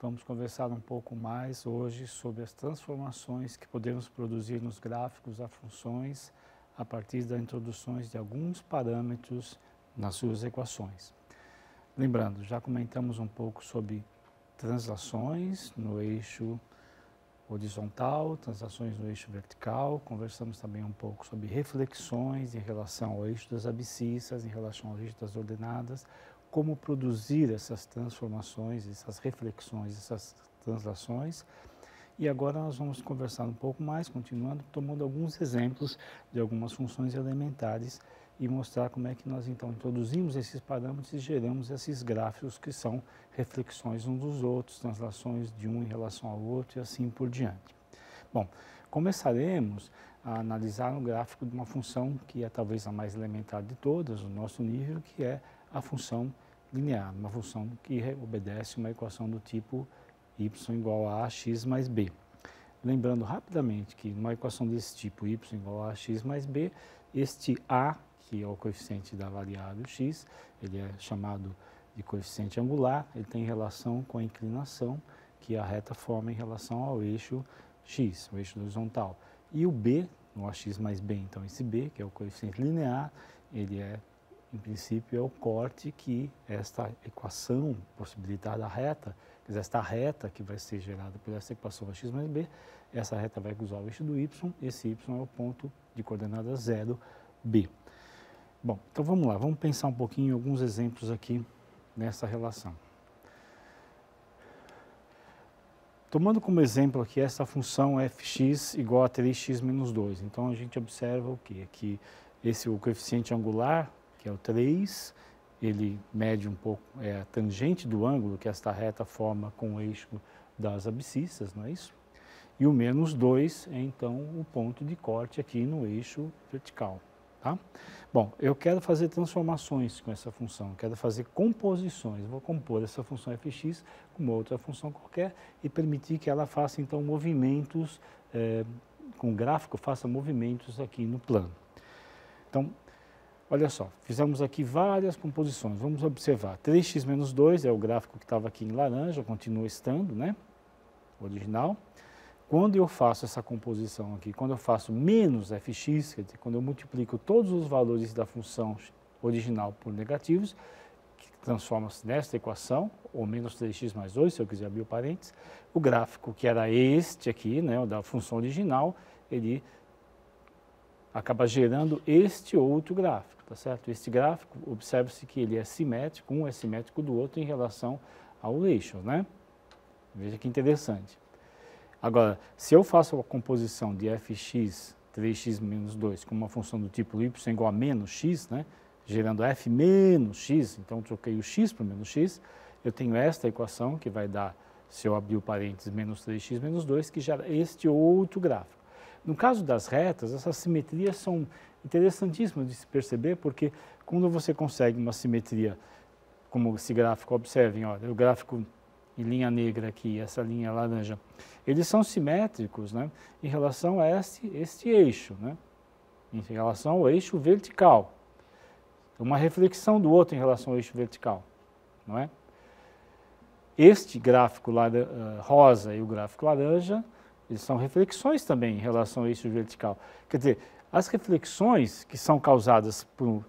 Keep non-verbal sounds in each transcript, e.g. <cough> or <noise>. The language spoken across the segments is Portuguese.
Vamos conversar um pouco mais hoje sobre as transformações que podemos produzir nos gráficos a funções a partir da introduções de alguns parâmetros nas suas equações. Lembrando, já comentamos um pouco sobre translações no eixo horizontal, translações no eixo vertical, conversamos também um pouco sobre reflexões em relação ao eixo das abscissas, em relação ao eixo das ordenadas, como produzir essas transformações, essas reflexões, essas translações. E agora nós vamos conversar um pouco mais, continuando, tomando alguns exemplos de algumas funções elementares e mostrar como é que nós então introduzimos esses parâmetros e geramos esses gráficos que são reflexões uns dos outros, translações de um em relação ao outro e assim por diante. Bom, começaremos a analisar um gráfico de uma função que é talvez a mais elementar de todas, o nosso nível, que é a função linear, uma função que obedece uma equação do tipo y igual a ax mais b. Lembrando rapidamente que numa equação desse tipo, y igual a x mais b, este a, que é o coeficiente da variável x, ele é chamado de coeficiente angular, ele tem relação com a inclinação que é a reta forma em relação ao eixo x, o eixo horizontal. E o b, no ax mais b, então esse b, que é o coeficiente linear, ele é em princípio, é o corte que esta equação possibilitada a reta, quer dizer, esta reta que vai ser gerada por essa equação x mais b, essa reta vai cruzar o eixo do y, esse y é o ponto de coordenada zero b. Bom, então vamos lá, vamos pensar um pouquinho em alguns exemplos aqui nessa relação. Tomando como exemplo aqui essa função fx igual a 3x menos 2, então a gente observa o quê? Que esse, o coeficiente angular que é o 3, ele mede um pouco é, a tangente do ângulo que esta reta forma com o eixo das abscissas, não é isso? E o menos 2 é então o ponto de corte aqui no eixo vertical. Tá? Bom, eu quero fazer transformações com essa função, quero fazer composições, vou compor essa função fx com uma outra função qualquer e permitir que ela faça então movimentos, é, com gráfico, faça movimentos aqui no plano. Então, Olha só, fizemos aqui várias composições. Vamos observar. 3x menos 2 é o gráfico que estava aqui em laranja, continua estando, né? Original. Quando eu faço essa composição aqui, quando eu faço menos fx, quer dizer, quando eu multiplico todos os valores da função original por negativos, que transforma-se nesta equação, ou menos 3x mais 2, se eu quiser abrir o parênteses, o gráfico que era este aqui, né, o da função original, ele acaba gerando este outro gráfico, tá certo? Este gráfico, observa-se que ele é simétrico, um é simétrico do outro em relação ao eixo, né? Veja que interessante. Agora, se eu faço a composição de fx, 3x menos 2, com uma função do tipo y é igual a menos x, né? gerando f menos x, então troquei o x por menos x, eu tenho esta equação que vai dar, se eu abrir o parênteses, menos 3x menos 2, que gera este outro gráfico. No caso das retas, essas simetrias são interessantíssimas de se perceber, porque quando você consegue uma simetria, como esse gráfico, observem, olha, o gráfico em linha negra aqui, essa linha laranja, eles são simétricos né, em relação a este, este eixo, né, em relação ao eixo vertical. Uma reflexão do outro em relação ao eixo vertical, não é? Este gráfico eh, rosa e o gráfico laranja eles são reflexões também em relação ao eixo vertical. Quer dizer, as reflexões que são causadas por,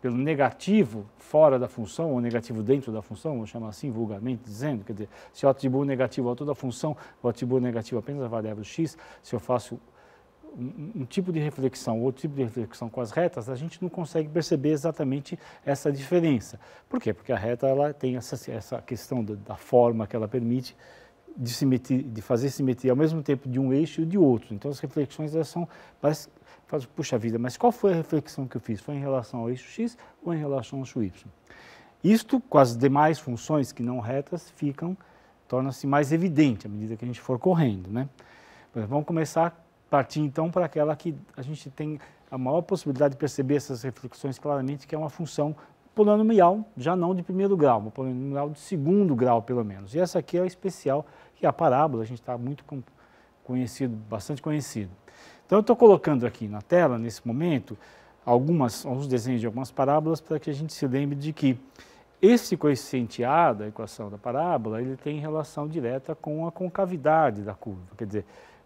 pelo negativo fora da função, ou negativo dentro da função, vamos chamar assim vulgarmente dizendo, quer dizer, se eu atribuo negativo a é toda a função, eu atribuo negativo é apenas à variável x, se eu faço um, um tipo de reflexão, ou outro tipo de reflexão com as retas, a gente não consegue perceber exatamente essa diferença. Por quê? Porque a reta ela tem essa, essa questão da, da forma que ela permite, de, se meter, de fazer se meter ao mesmo tempo de um eixo e de outro. Então as reflexões elas são, parece, faz, puxa vida, mas qual foi a reflexão que eu fiz? Foi em relação ao eixo X ou em relação ao eixo Y? Isto, com as demais funções que não retas, ficam, torna-se mais evidente à medida que a gente for correndo, né? Mas vamos começar a partir então para aquela que a gente tem a maior possibilidade de perceber essas reflexões claramente, que é uma função polinomial, já não de primeiro grau, uma polinomial de segundo grau, pelo menos. E essa aqui é a especial, que é a parábola, a gente está muito conhecido, bastante conhecido. Então eu estou colocando aqui na tela, nesse momento, algumas, alguns desenhos de algumas parábolas para que a gente se lembre de que esse coeficiente A da equação da parábola, ele tem relação direta com a concavidade da curva, quer dizer,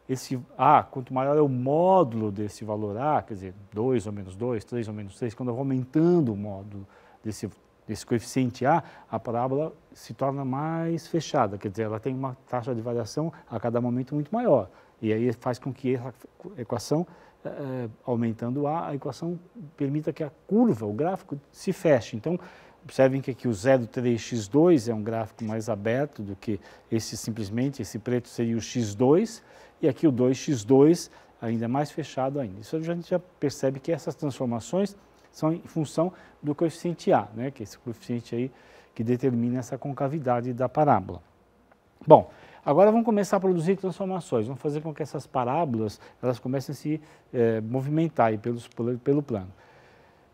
esse A, quanto maior é o módulo desse valor A, quer dizer, 2 ou menos 2, 3 ou menos 3, quando eu vou aumentando o módulo desse, desse coeficiente A, a parábola se torna mais fechada, quer dizer, ela tem uma taxa de variação a cada momento muito maior. E aí faz com que essa equação, eh, aumentando A, a equação permita que a curva, o gráfico, se feche. Então, observem que aqui o 03x2 é um gráfico mais aberto do que esse simplesmente, esse preto seria o x2, e aqui o 2x2 ainda mais fechado ainda. Isso a gente já percebe que essas transformações são em função do coeficiente A, né, que é esse coeficiente aí que determina essa concavidade da parábola. Bom, agora vamos começar a produzir transformações, vamos fazer com que essas parábolas elas comecem a se é, movimentar aí pelos, pelo plano.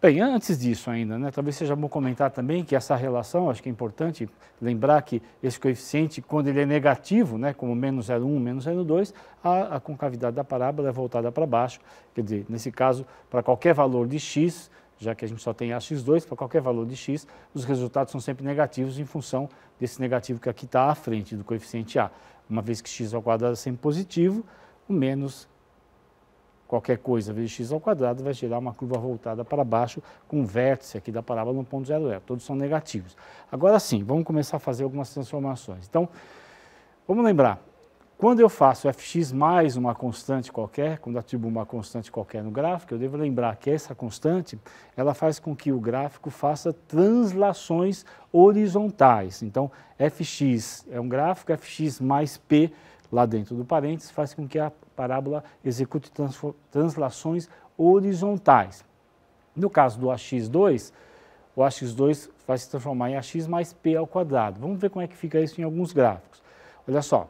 Bem, antes disso ainda, né, talvez seja bom comentar também que essa relação, acho que é importante lembrar que esse coeficiente, quando ele é negativo, né, como menos 0,1, menos 0,2, a, a concavidade da parábola é voltada para baixo, quer dizer, nesse caso, para qualquer valor de x, já que a gente só tem AX2, para qualquer valor de X, os resultados são sempre negativos em função desse negativo que aqui está à frente do coeficiente A. Uma vez que x ao quadrado é sempre positivo, o menos qualquer coisa vezes x ao quadrado vai gerar uma curva voltada para baixo com um vértice aqui da parábola no ponto zero. Todos são negativos. Agora sim, vamos começar a fazer algumas transformações. Então, vamos lembrar, quando eu faço fx mais uma constante qualquer, quando atribuo uma constante qualquer no gráfico, eu devo lembrar que essa constante ela faz com que o gráfico faça translações horizontais. Então, fx é um gráfico, fx mais p lá dentro do parênteses faz com que a parábola execute translações horizontais. No caso do ax2, o ax2 vai se transformar em ax mais p ao quadrado. Vamos ver como é que fica isso em alguns gráficos. Olha só,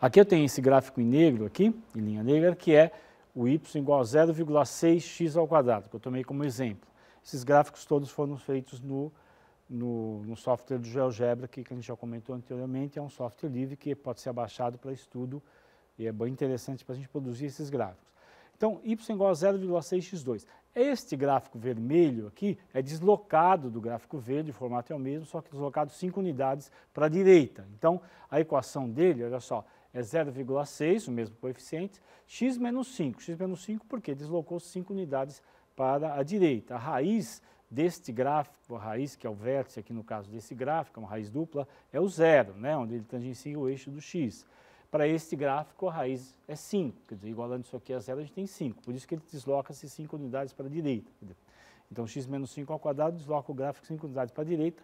Aqui eu tenho esse gráfico em negro aqui, em linha negra, que é o y igual a 0,6x ao quadrado, que eu tomei como exemplo. Esses gráficos todos foram feitos no, no, no software do GeoGebra, que, que a gente já comentou anteriormente, é um software livre que pode ser abaixado para estudo e é bem interessante para a gente produzir esses gráficos. Então, y igual a 0,6x2. Este gráfico vermelho aqui é deslocado do gráfico verde, o formato é o mesmo, só que deslocado 5 unidades para a direita. Então, a equação dele, olha só, é 0,6, o mesmo coeficiente, x menos 5. x menos 5 porque deslocou 5 unidades para a direita. A raiz deste gráfico, a raiz que é o vértice aqui no caso desse gráfico, é uma raiz dupla, é o zero, né, onde ele tangencia o eixo do x. Para este gráfico, a raiz é 5, quer dizer, igualando isso aqui a zero, a gente tem 5, por isso que ele desloca-se 5 unidades para a direita. Então, x menos 5 ao quadrado desloca o gráfico 5 unidades para a direita.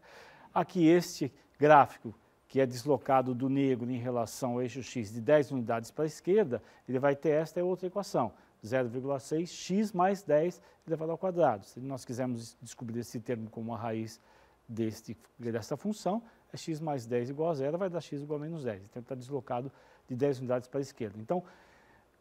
Aqui este gráfico que é deslocado do negro em relação ao eixo x de 10 unidades para a esquerda, ele vai ter esta outra equação, 0,6x mais 10 elevado ao quadrado. Se nós quisermos descobrir esse termo como a raiz deste, desta função, é x mais 10 igual a zero, vai dar x igual a menos 10. Então, está deslocado de 10 unidades para a esquerda. Então,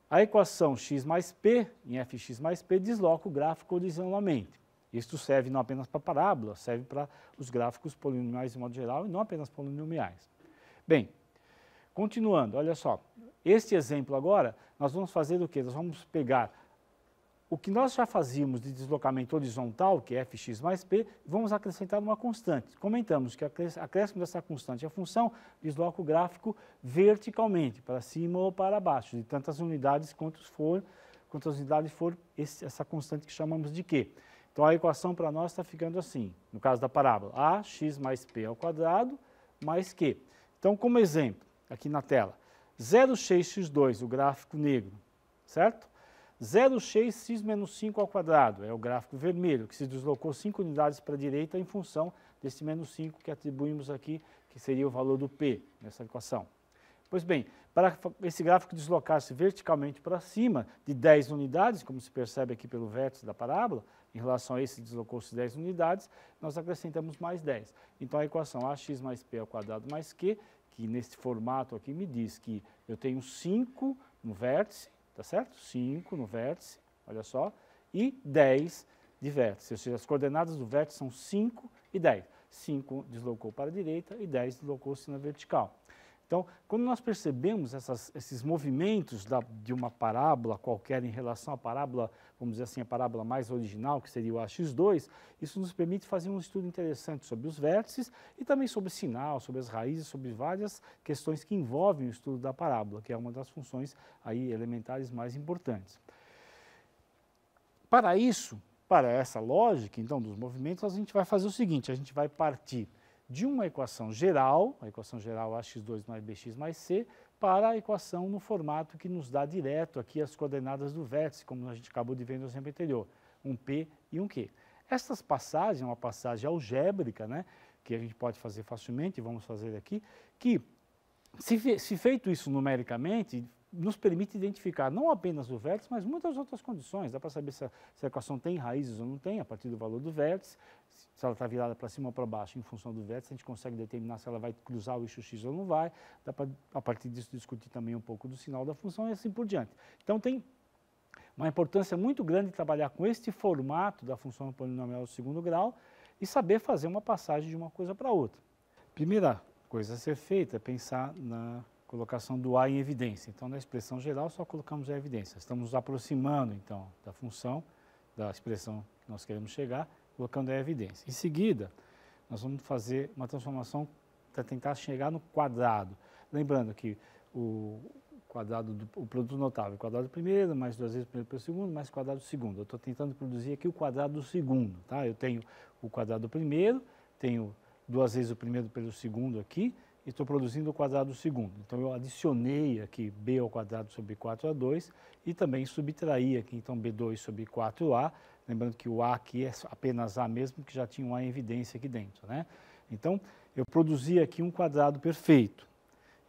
a equação x mais p, em fx mais p, desloca o gráfico horizontalmente. Isto serve não apenas para parábola, serve para os gráficos polinomiais de modo geral e não apenas polinomiais. Bem, continuando, olha só. Este exemplo agora, nós vamos fazer o quê? Nós vamos pegar o que nós já fazíamos de deslocamento horizontal, que é fx mais p, vamos acrescentar uma constante. Comentamos que acréscimo dessa constante a função desloca o gráfico verticalmente, para cima ou para baixo, de tantas unidades quanto for, quantas unidades for esse, essa constante que chamamos de q. Então a equação para nós está ficando assim, no caso da parábola, ax mais p ao quadrado mais q. Então, como exemplo, aqui na tela, 0xx2, o gráfico negro, certo? 0xx menos 5 ao quadrado, é o gráfico vermelho, que se deslocou 5 unidades para a direita em função desse menos 5 que atribuímos aqui, que seria o valor do P nessa equação. Pois bem, para esse gráfico deslocar-se verticalmente para cima de 10 unidades, como se percebe aqui pelo vértice da parábola, em relação a esse, deslocou-se 10 unidades, nós acrescentamos mais 10. Então, a equação ax mais p ao quadrado mais q, que neste formato aqui me diz que eu tenho 5 no vértice, tá certo? 5 no vértice, olha só, e 10 de vértice. Ou seja, as coordenadas do vértice são 5 e 10. 5 deslocou para a direita e 10 deslocou-se na vertical. Então, quando nós percebemos essas, esses movimentos da, de uma parábola qualquer em relação à parábola, vamos dizer assim, a parábola mais original, que seria o AX2, isso nos permite fazer um estudo interessante sobre os vértices e também sobre sinal, sobre as raízes, sobre várias questões que envolvem o estudo da parábola, que é uma das funções aí elementares mais importantes. Para isso, para essa lógica, então, dos movimentos, a gente vai fazer o seguinte, a gente vai partir de uma equação geral, a equação geral ax2 mais bx mais c, para a equação no formato que nos dá direto aqui as coordenadas do vértice, como a gente acabou de ver no exemplo anterior, um p e um q. Essas passagens, é uma passagem algébrica, né, que a gente pode fazer facilmente, vamos fazer aqui, que se, se feito isso numericamente, nos permite identificar não apenas o vértice, mas muitas outras condições. Dá para saber se a, se a, equação tem raízes ou não tem, a partir do valor do vértice se ela está virada para cima ou para baixo em função do vértice, a gente consegue determinar se ela vai cruzar o eixo x ou não vai. Dá para, a partir disso, discutir também um pouco do sinal da função e assim por diante. Então, tem uma importância muito grande trabalhar com este formato da função polinomial de segundo grau e saber fazer uma passagem de uma coisa para outra. Primeira coisa a ser feita é pensar na colocação do A em evidência. Então, na expressão geral, só colocamos a evidência. Estamos nos aproximando, então, da função, da expressão que nós queremos chegar, colocando a evidência. Em seguida, nós vamos fazer uma transformação para tentar chegar no quadrado. Lembrando que o quadrado do o produto notável, quadrado do primeiro, mais duas vezes o primeiro pelo segundo, mais quadrado do segundo. Eu estou tentando produzir aqui o quadrado do segundo, tá? Eu tenho o quadrado do primeiro, tenho duas vezes o primeiro pelo segundo aqui, e estou produzindo o quadrado do segundo. Então, eu adicionei aqui b ao quadrado sobre 4a2 e também subtraí aqui, então, b2 sobre 4a, Lembrando que o A aqui é apenas A mesmo, que já tinha um A em evidência aqui dentro. Né? Então, eu produzi aqui um quadrado perfeito.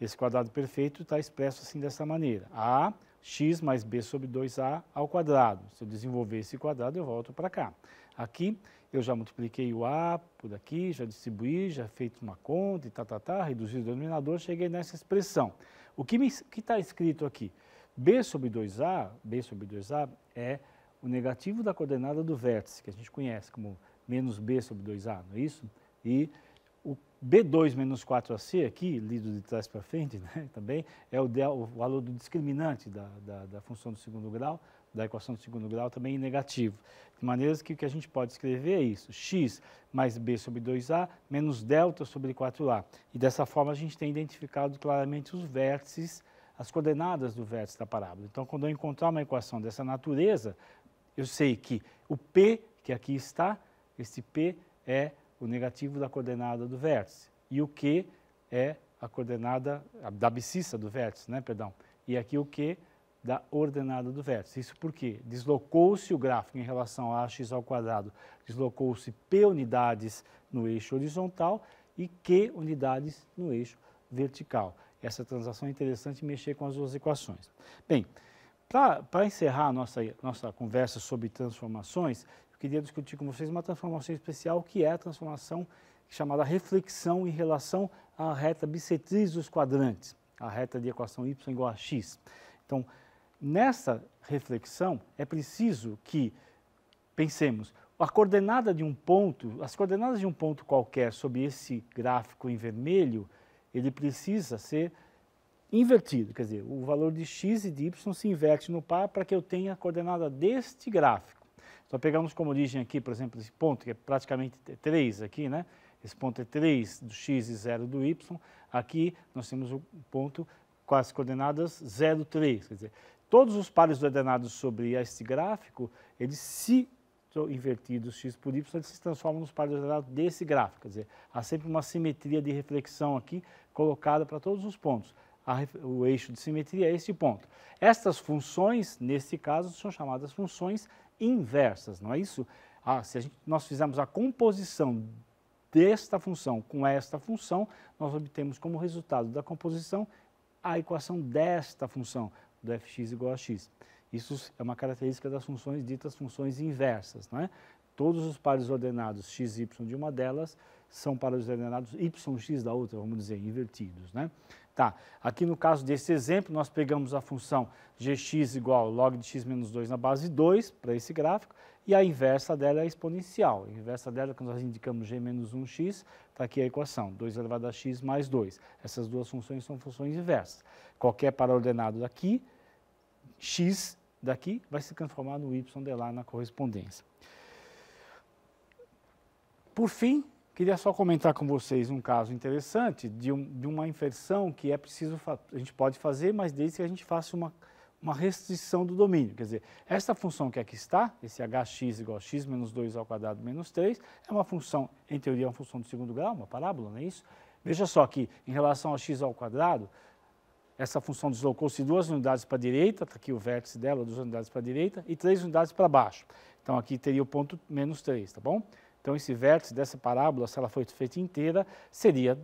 Esse quadrado perfeito está expresso assim dessa maneira. A, x mais b sobre 2a ao quadrado. Se eu desenvolver esse quadrado, eu volto para cá. Aqui, eu já multipliquei o a por aqui, já distribuí, já feito uma conta e tá, tá, tá, reduzi o denominador, cheguei nessa expressão. O que está escrito aqui? b sobre 2a, b sobre 2a é o negativo da coordenada do vértice, que a gente conhece como menos b sobre 2a, não é isso? E o b2 menos 4ac aqui, lido de trás para frente, <laughs> né, também, é o, o, valor do discriminante da, da, da função do segundo grau, da equação do segundo grau também negativo. De maneira que o que a gente pode escrever é isso, x mais b sobre 2a menos delta sobre 4a. E dessa forma a gente tem identificado claramente os vértices, as coordenadas do vértice da parábola. Então, quando eu encontrar uma equação dessa natureza, eu sei que o P que aqui está, esse P é o negativo da coordenada do vértice e o Q é a coordenada da abscissa do vértice, né, perdão. E aqui o Q da ordenada do vértice. Isso porque deslocou-se o gráfico em relação a x ao quadrado, deslocou-se p unidades no eixo horizontal e q unidades no eixo vertical. Essa transação é interessante mexer com as duas equações. Bem, para encerrar a nossa, nossa conversa sobre transformações, eu queria discutir com vocês uma transformação especial que é a transformação chamada reflexão em relação à reta bissetriz dos quadrantes, a reta de equação y igual a x. Então, nessa reflexão, é preciso que pensemos a coordenada de um ponto, as coordenadas de um ponto qualquer sobre esse gráfico em vermelho, ele precisa ser invertido, quer dizer, o valor de x e de y se inverte no par para que eu tenha a coordenada deste gráfico. Então pegamos como origem aqui, por exemplo, esse ponto, que é praticamente 3 aqui, né? Esse ponto é 3 do x e 0 do y. Aqui nós temos o ponto com as coordenadas 0, 3. Quer dizer, todos os pares ordenados sobre este gráfico, eles se invertidos x por y, eles se transformam nos pares ordenados desse gráfico. Quer dizer, há sempre uma simetria de reflexão aqui colocada para todos os pontos a, o eixo de simetria é este ponto. Estas funções, neste caso, são chamadas funções inversas, não é isso? Ah, se gente, nós fizermos a composição desta função com esta função, nós obtemos como resultado da composição a equação desta função, do fx igual a x. Isso é uma característica das funções ditas funções inversas. Não é? Todos os pares ordenados x, y de uma delas são pares ordenados y, x da outra, vamos dizer, invertidos. Né? Tá, aqui no caso desse exemplo, nós pegamos a função gx igual log de x menos 2 na base 2, para esse gráfico, e a inversa dela é exponencial. A inversa dela, quando nós indicamos g menos 1x, está aqui a equação, 2 elevado a x mais 2. Essas duas funções são funções inversas. Qualquer par ordenado daqui, x daqui, vai se transformar no y de lá na correspondência. Por fim, Queria só comentar com vocês um caso interessante de, um, de uma inversão que é preciso, a gente pode fazer, mas desde que a gente faça uma, uma restrição do domínio. Quer dizer, esta função que aqui está, esse hx igual a x menos 2 ao quadrado menos 3, é uma função, em teoria, é uma função de segundo grau, uma parábola, não é isso? Veja só que, em relação a x ao quadrado, essa função deslocou-se duas unidades para a direita, está aqui o vértice dela, duas unidades para a direita, e três unidades para baixo. Então, aqui teria o ponto menos 3, tá bom? Então, esse vértice dessa parábola, se ela foi feita inteira, seria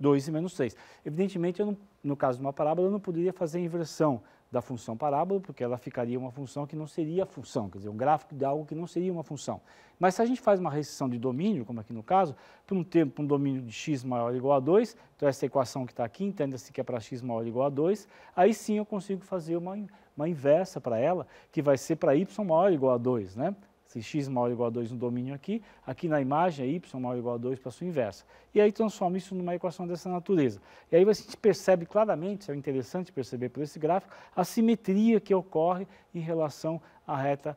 2 e menos 6. Evidentemente, não, no caso de uma parábola, eu não poderia fazer a inversão da função parábola, porque ela ficaria uma função que não seria função, quer dizer, um gráfico de algo que não seria uma função. Mas se a gente faz uma restrição de domínio, como aqui no caso, para um tempo um domínio de x maior ou igual a 2, então essa equação que está aqui, entenda-se que é para x maior ou igual a 2, aí sim eu consigo fazer uma, uma inversa para ela, que vai ser para y maior ou igual a 2, né? se x maior ou igual a 2 no domínio aqui, aqui na imagem é y maior ou igual a 2 para a sua inversa. E aí transforma isso numa equação dessa natureza. E aí você percebe claramente, é interessante perceber por esse gráfico, a simetria que ocorre em relação à reta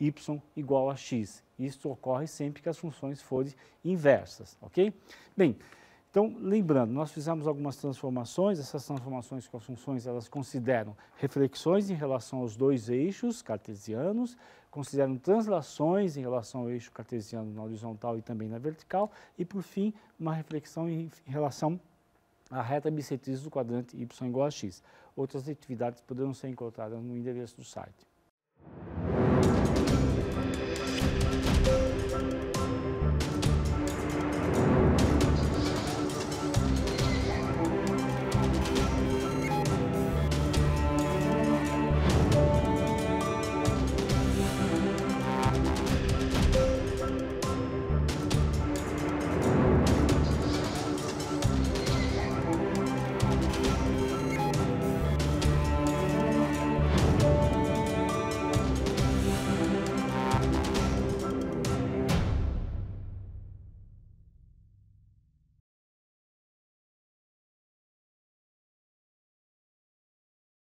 y igual a x. Isso ocorre sempre que as funções forem inversas, ok? Bem, então, lembrando, nós fizemos algumas transformações, essas transformações com as funções, elas consideram reflexões em relação aos dois eixos cartesianos, consideram translações em relação ao eixo cartesiano na horizontal e também na vertical, e por fim, uma reflexão em relação à reta bissetriz do quadrante y igual a x. Outras atividades poderão ser encontradas no endereço do site.